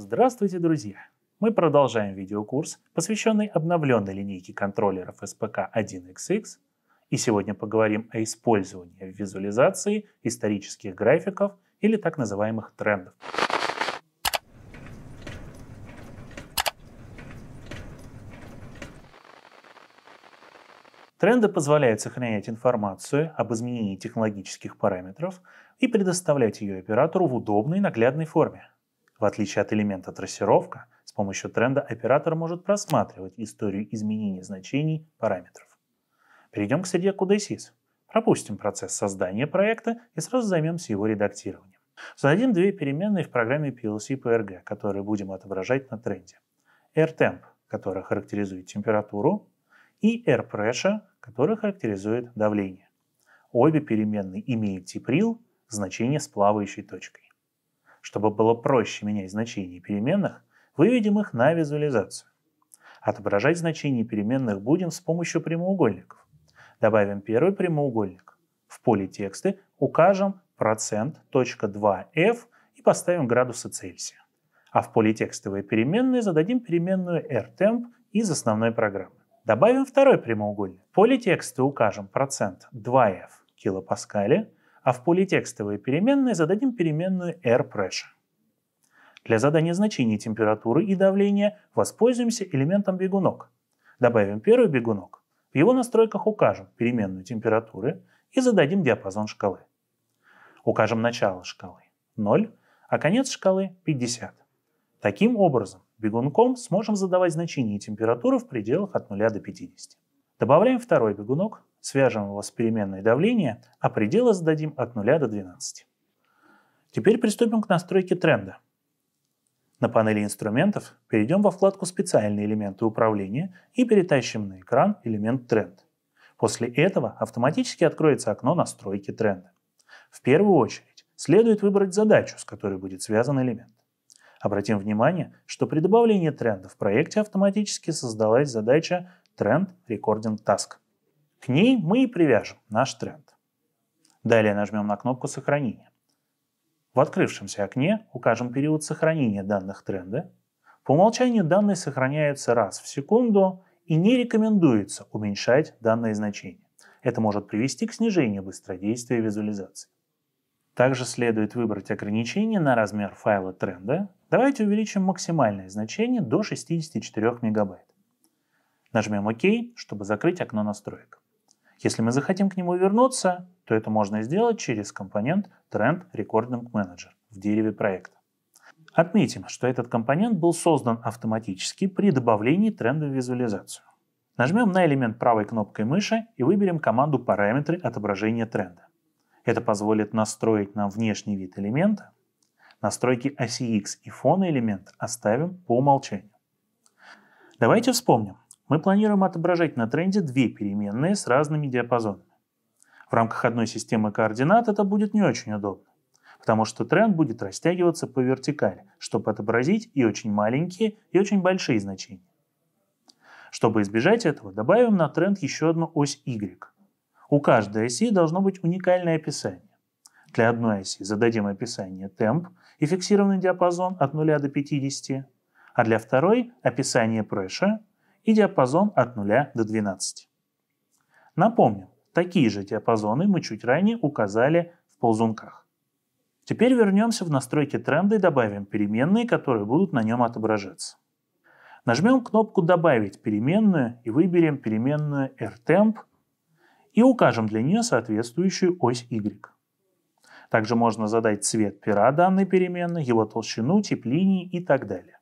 Здравствуйте, друзья! Мы продолжаем видеокурс, посвященный обновленной линейке контроллеров SPK 1XX, и сегодня поговорим о использовании в визуализации исторических графиков или так называемых трендов. Тренды позволяют сохранять информацию об изменении технологических параметров и предоставлять ее оператору в удобной наглядной форме. В отличие от элемента трассировка, с помощью тренда оператор может просматривать историю изменений значений параметров. Перейдем к среде QDSIS. Пропустим процесс создания проекта и сразу займемся его редактированием. Создадим две переменные в программе PLC PRG, которые будем отображать на тренде. AirTemp, которая характеризует температуру, и AirPressure, которая характеризует давление. Обе переменные имеют тип RIL, значение с плавающей точкой. Чтобы было проще менять значения переменных, выведем их на визуализацию. Отображать значения переменных будем с помощью прямоугольников. Добавим первый прямоугольник. В поле тексты укажем процент, 2f и поставим градусы Цельсия. А в поле текстовые переменные зададим переменную rtemp из основной программы. Добавим второй прямоугольник. В поле текста укажем процент 2f килопаскали а в поле текстовые переменные зададим переменную air pressure. Для задания значений температуры и давления воспользуемся элементом бегунок. Добавим первый бегунок, в его настройках укажем переменную температуры и зададим диапазон шкалы. Укажем начало шкалы 0, а конец шкалы 50. Таким образом, бегунком сможем задавать значение температуры в пределах от 0 до 50. Добавляем второй бегунок, свяжем его с переменной давления, а пределы зададим от 0 до 12. Теперь приступим к настройке тренда. На панели инструментов перейдем во вкладку «Специальные элементы управления» и перетащим на экран элемент «Тренд». После этого автоматически откроется окно настройки тренда. В первую очередь следует выбрать задачу, с которой будет связан элемент. Обратим внимание, что при добавлении тренда в проекте автоматически создалась задача «Тренд Recording Task». К ней мы и привяжем наш тренд. Далее нажмем на кнопку сохранения. В открывшемся окне укажем период сохранения данных тренда. По умолчанию данные сохраняются раз в секунду и не рекомендуется уменьшать данное значение. Это может привести к снижению быстродействия визуализации. Также следует выбрать ограничение на размер файла тренда. Давайте увеличим максимальное значение до 64 МБ. Нажмем ОК, чтобы закрыть окно настроек. Если мы захотим к нему вернуться, то это можно сделать через компонент Trend Recording Manager в дереве проекта. Отметим, что этот компонент был создан автоматически при добавлении тренда в визуализацию. Нажмем на элемент правой кнопкой мыши и выберем команду «Параметры отображения тренда». Это позволит настроить нам внешний вид элемента. Настройки оси X и фона элемента оставим по умолчанию. Давайте вспомним, мы планируем отображать на тренде две переменные с разными диапазонами. В рамках одной системы координат это будет не очень удобно, потому что тренд будет растягиваться по вертикали, чтобы отобразить и очень маленькие, и очень большие значения. Чтобы избежать этого, добавим на тренд еще одну ось Y. У каждой оси должно быть уникальное описание. Для одной оси зададим описание темп и фиксированный диапазон от 0 до 50, а для второй описание pressure и диапазон от 0 до 12. Напомню, такие же диапазоны мы чуть ранее указали в ползунках. Теперь вернемся в настройки тренда и добавим переменные, которые будут на нем отображаться. Нажмем кнопку «Добавить переменную» и выберем переменную rtemp и укажем для нее соответствующую ось Y. Также можно задать цвет пера данной переменной, его толщину, тип линии и так далее.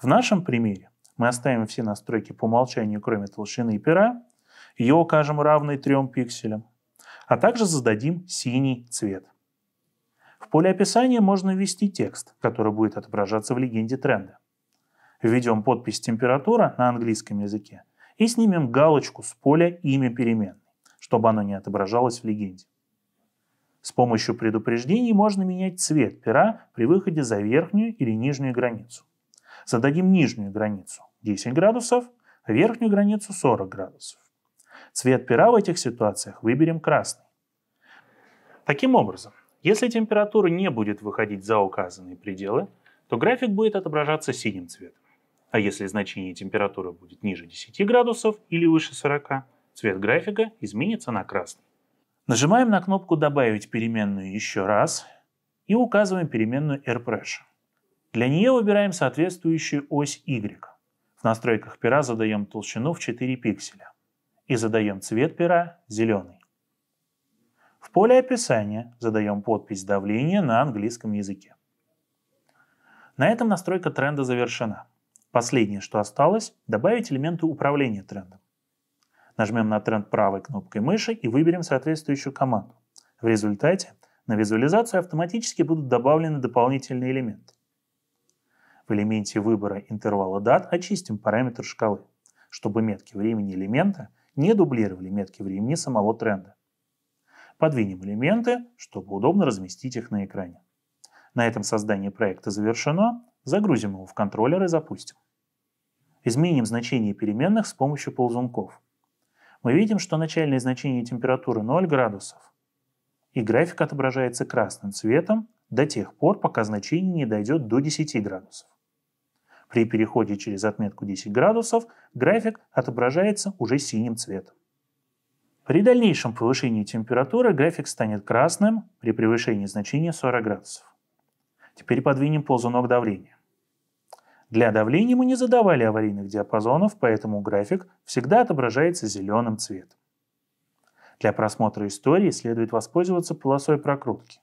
В нашем примере мы оставим все настройки по умолчанию, кроме толщины пера. Ее укажем равной 3 пикселям. А также зададим синий цвет. В поле описания можно ввести текст, который будет отображаться в легенде тренда. Введем подпись «Температура» на английском языке и снимем галочку с поля «Имя переменной», чтобы оно не отображалось в легенде. С помощью предупреждений можно менять цвет пера при выходе за верхнюю или нижнюю границу зададим нижнюю границу 10 градусов, верхнюю границу 40 градусов. Цвет пера в этих ситуациях выберем красный. Таким образом, если температура не будет выходить за указанные пределы, то график будет отображаться синим цветом. А если значение температуры будет ниже 10 градусов или выше 40, цвет графика изменится на красный. Нажимаем на кнопку «Добавить переменную еще раз» и указываем переменную AirPressure. Для нее выбираем соответствующую ось Y. В настройках пера задаем толщину в 4 пикселя и задаем цвет пера зеленый. В поле описания задаем подпись давления на английском языке. На этом настройка тренда завершена. Последнее, что осталось, добавить элементы управления трендом. Нажмем на тренд правой кнопкой мыши и выберем соответствующую команду. В результате на визуализацию автоматически будут добавлены дополнительные элементы в элементе выбора интервала дат очистим параметр шкалы, чтобы метки времени элемента не дублировали метки времени самого тренда. Подвинем элементы, чтобы удобно разместить их на экране. На этом создание проекта завершено. Загрузим его в контроллер и запустим. Изменим значение переменных с помощью ползунков. Мы видим, что начальное значение температуры 0 градусов. И график отображается красным цветом до тех пор, пока значение не дойдет до 10 градусов. При переходе через отметку 10 градусов график отображается уже синим цветом. При дальнейшем повышении температуры график станет красным при превышении значения 40 градусов. Теперь подвинем ползунок давления. Для давления мы не задавали аварийных диапазонов, поэтому график всегда отображается зеленым цветом. Для просмотра истории следует воспользоваться полосой прокрутки.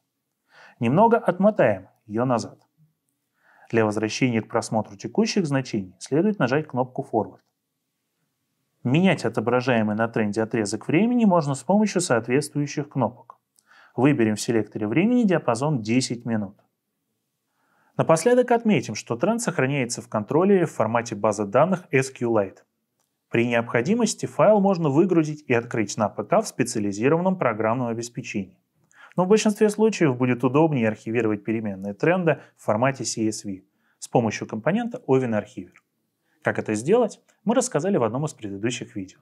Немного отмотаем ее назад. Для возвращения к просмотру текущих значений следует нажать кнопку Forward. Менять отображаемый на тренде отрезок времени можно с помощью соответствующих кнопок. Выберем в селекторе времени диапазон 10 минут. Напоследок отметим, что тренд сохраняется в контроллере в формате базы данных SQLite. При необходимости файл можно выгрузить и открыть на ПК в специализированном программном обеспечении но в большинстве случаев будет удобнее архивировать переменные тренда в формате CSV с помощью компонента Ovin Archiver. Как это сделать, мы рассказали в одном из предыдущих видео.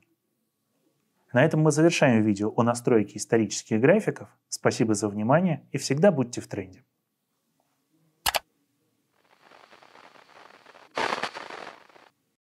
На этом мы завершаем видео о настройке исторических графиков. Спасибо за внимание и всегда будьте в тренде.